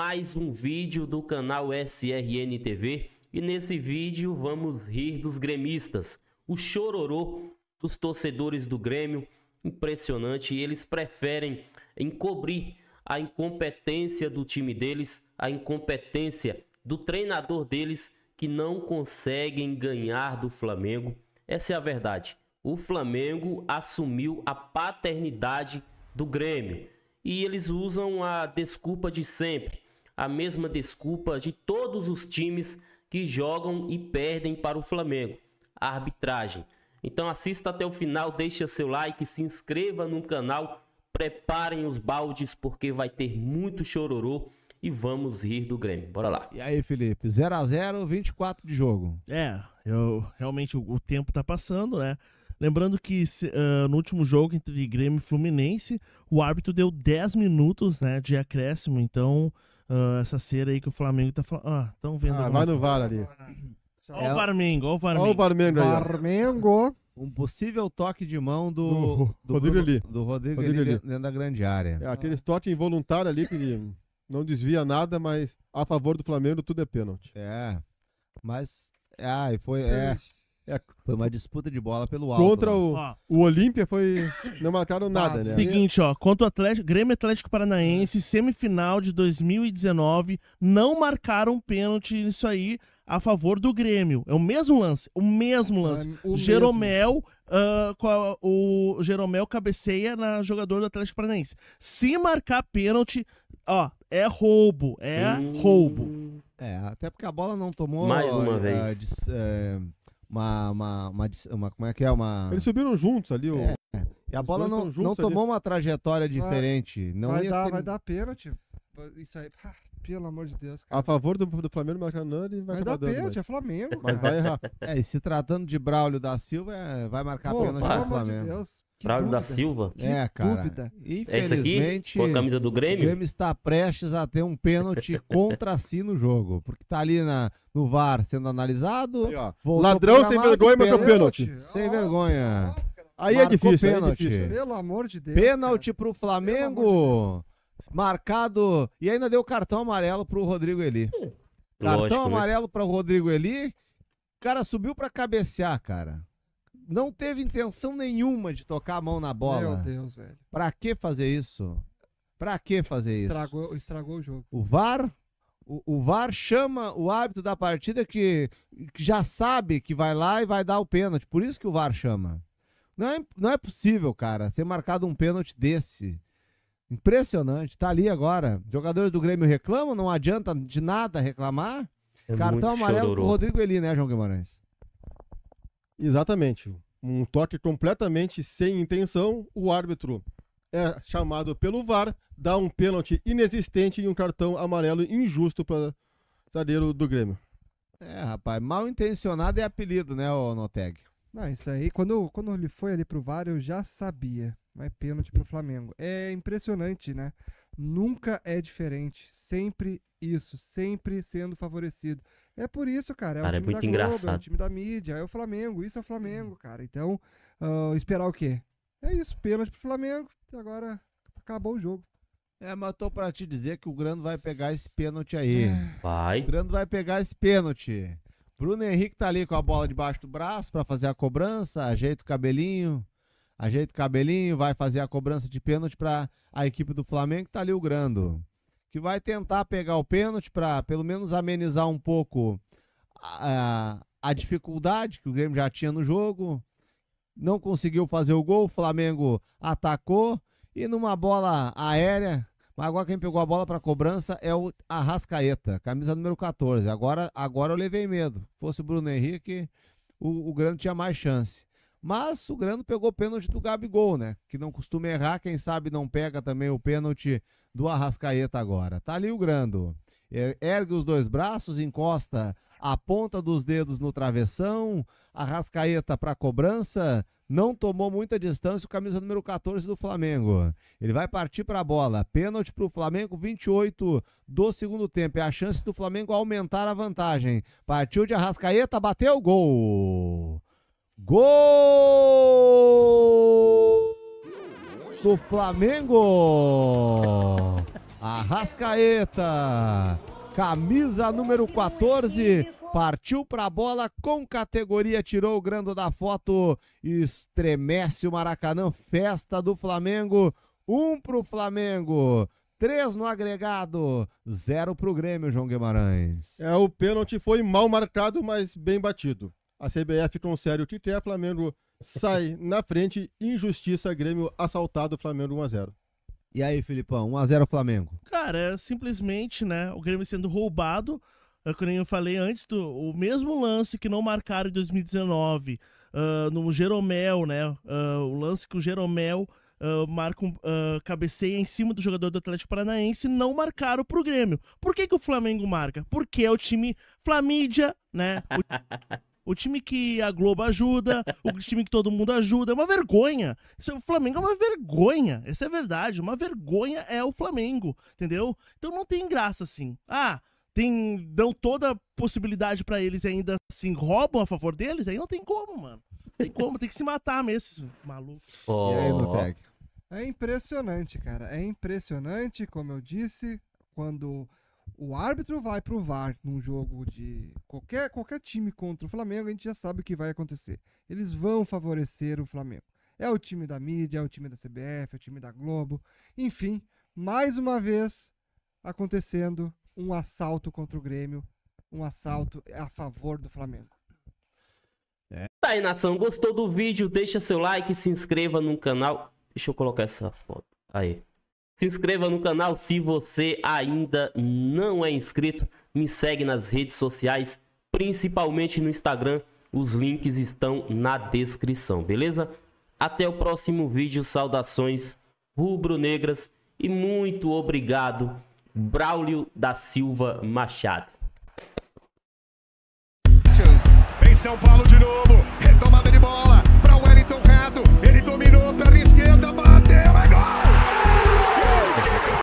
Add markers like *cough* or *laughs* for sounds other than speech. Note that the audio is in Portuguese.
mais um vídeo do canal SRN TV e nesse vídeo vamos rir dos gremistas, o chororô dos torcedores do Grêmio, impressionante, eles preferem encobrir a incompetência do time deles, a incompetência do treinador deles que não conseguem ganhar do Flamengo. Essa é a verdade. O Flamengo assumiu a paternidade do Grêmio e eles usam a desculpa de sempre a mesma desculpa de todos os times que jogam e perdem para o Flamengo: a arbitragem. Então assista até o final, deixa seu like, se inscreva no canal, preparem os baldes porque vai ter muito chororô e vamos rir do Grêmio. Bora lá. E aí, Felipe? 0 a 0, 24 de jogo. É, eu realmente o, o tempo tá passando, né? Lembrando que uh, no último jogo entre Grêmio e Fluminense, o árbitro deu 10 minutos né, de acréscimo, então uh, essa cera aí que o Flamengo tá falando. Ah, vendo. Ah, vai no VAR ali. Olha o Flamengo, olha o Flamengo. Olha o aí. Flamengo. Um possível toque de mão do, do, do Rodrigo Bruno, ali. Do Rodrigo, Rodrigo ali, ali. dentro da grande área. É, aquele toque involuntário ali que *laughs* não desvia nada, mas a favor do Flamengo tudo é pênalti. É. Mas. Ah, e foi. Sim. É, é, foi uma disputa de bola pelo alto. Contra né? o, o Olímpia foi. Não marcaram tá, nada, ah, né? Seguinte, ó. Contra o Atlético, Grêmio Atlético Paranaense, semifinal de 2019, não marcaram pênalti nisso aí a favor do Grêmio. É o mesmo lance, o mesmo é, lance. É, o Jeromel, mesmo. Uh, o Jeromel cabeceia na jogador do Atlético Paranaense. Se marcar pênalti, ó, é roubo, é hum. roubo. É, até porque a bola não tomou mais uma vez. de, é, uma, uma, uma, uma, Como é que é? Uma... Eles subiram juntos ali. O... É. é. E a Os bola não, não tomou ali. uma trajetória diferente. Vai, não vai, dar, ter... vai dar pênalti. Isso aí. *laughs* pelo amor de Deus, cara. A favor do, do Flamengo Maracanã, ele vai, vai dar dando, pênalti, é mas... é Flamengo. Mas vai errar. *laughs* É, e se tratando de Braulio da Silva, é, vai marcar Pô, pênalti o Flamengo. De Deus, Braulio dúvida. da Silva? Que é, cara. Dúvida. É infelizmente, é com a camisa do Grêmio? O Grêmio está prestes a ter um pênalti *laughs* contra si no jogo, porque está ali na, no VAR sendo analisado. Aí, Ladrão sem vergonha, pênalti. meu pênalti. Sem oh, vergonha. Oh, Aí é difícil, é pênalti. É difícil. Pelo amor de Deus. Pênalti Flamengo. Marcado. E ainda deu cartão amarelo pro Rodrigo Eli. Hum, cartão lógico, né? amarelo né? para o Rodrigo Eli. O cara subiu para cabecear, cara. Não teve intenção nenhuma de tocar a mão na bola. Meu Deus, velho. Pra que fazer isso? Pra que fazer estragou, isso? Estragou o jogo. O VAR o, o, VAR chama o árbitro da partida que, que, já sabe que vai lá e vai dar o pênalti. Por isso que o VAR chama. Não é, não é possível, cara, ser marcado um pênalti desse. Impressionante, tá ali agora. Jogadores do Grêmio reclamam, não adianta de nada reclamar. É Cartão amarelo pro Rodrigo Eli, né, João Guimarães? Exatamente. Um toque completamente sem intenção, o árbitro é chamado pelo VAR, dá um pênalti inexistente e um cartão amarelo injusto para zagueiro do Grêmio. É, rapaz, mal intencionado é apelido, né, o Noteg? Não, isso aí, quando, quando ele foi ali pro VAR, eu já sabia. Mas né, pênalti pro Flamengo. É impressionante, né? Nunca é diferente. Sempre isso, sempre sendo favorecido. É por isso, cara. É, cara, o é time é muito da Globo, engraçado. É o time da mídia, é o Flamengo, isso é o Flamengo, cara. Então, uh, esperar o quê? É isso, pênalti pro Flamengo. E Agora acabou o jogo. É, mas eu tô pra te dizer que o Grando vai pegar esse pênalti aí. Vai. O Grando vai pegar esse pênalti. Bruno Henrique tá ali com a bola debaixo do braço para fazer a cobrança, ajeita o cabelinho, ajeita o cabelinho, vai fazer a cobrança de pênalti para a equipe do Flamengo, que tá ali o Grando, que vai tentar pegar o pênalti para pelo menos amenizar um pouco a, a dificuldade que o Grêmio já tinha no jogo. Não conseguiu fazer o gol, o Flamengo atacou e numa bola aérea mas agora quem pegou a bola para cobrança é o Arrascaeta, camisa número 14. Agora, agora eu levei medo. Fosse o Bruno Henrique, o, o Grano tinha mais chance. Mas o Grano pegou o pênalti do Gabigol, né? Que não costuma errar, quem sabe não pega também o pênalti do Arrascaeta agora. Tá ali o Grando. Er-, ergue os dois braços, encosta a ponta dos dedos no travessão, Arrascaeta para cobrança, não tomou muita distância o camisa número 14 do Flamengo. Ele vai partir para a bola. Pênalti para o Flamengo, 28 do segundo tempo. É a chance do Flamengo aumentar a vantagem. Partiu de Arrascaeta, bateu, gol! Gol! Do Flamengo! Arrascaeta, camisa número 14, partiu para a bola com categoria, tirou o grando da foto, estremece o Maracanã, festa do Flamengo, um para o Flamengo. três no agregado, zero para o Grêmio, João Guimarães. É, o pênalti foi mal marcado, mas bem batido. A CBF sério o quer, Flamengo sai na frente, injustiça, Grêmio assaltado, Flamengo 1 a 0. E aí, Filipão, 1x0 Flamengo? Cara, é simplesmente, né? O Grêmio sendo roubado. É, nem eu falei antes, do, o mesmo lance que não marcaram em 2019, uh, ah, no Jeromel, né? Uh, o lance que o Jeromel uh, marca um, uh, cabeceia em cima do jogador do Atlético Paranaense, não marcaram pro Grêmio. Por que, que o Flamengo marca? Porque é o time Flamídia, né? o time que a Globo ajuda, o time que todo mundo ajuda. É uma vergonha. Isso, o Flamengo é uma vergonha. Essa é a verdade. Uma vergonha é o Flamengo, entendeu? Então não tem graça assim. Ah, tem, dão toda a possibilidade para eles e ainda assim roubam a favor deles? Aí não tem como, mano. tem como, tem que se matar mesmo, maluco. Oh. E aí, Nuteg? É impressionante, cara. É impressionante, como eu disse, quando o árbitro vai pro VAR num jogo de qualquer, qualquer time contra o Flamengo, a gente já sabe o que vai acontecer. Eles vão favorecer o Flamengo. É o time da mídia, é o time da CBF, é o time da Globo. Enfim, mais uma vez acontecendo um assalto contra o Grêmio, um assalto a favor do Flamengo. É. Tá aí, nação. Gostou do vídeo? Deixa seu like, se inscreva no canal. Deixa eu colocar essa foto. Aí. Se inscreva no canal se você ainda não é inscrito. Me segue nas redes sociais, principalmente no Instagram. Os links estão na descrição, beleza? Até o próximo vídeo. Saudações rubro-negras e muito obrigado, Braulio da Silva Machado. Vem São Paulo de novo, retomada de bola para Wellington Reto, ele dominou, perna esquerda, bateu, é gol! Bis nächste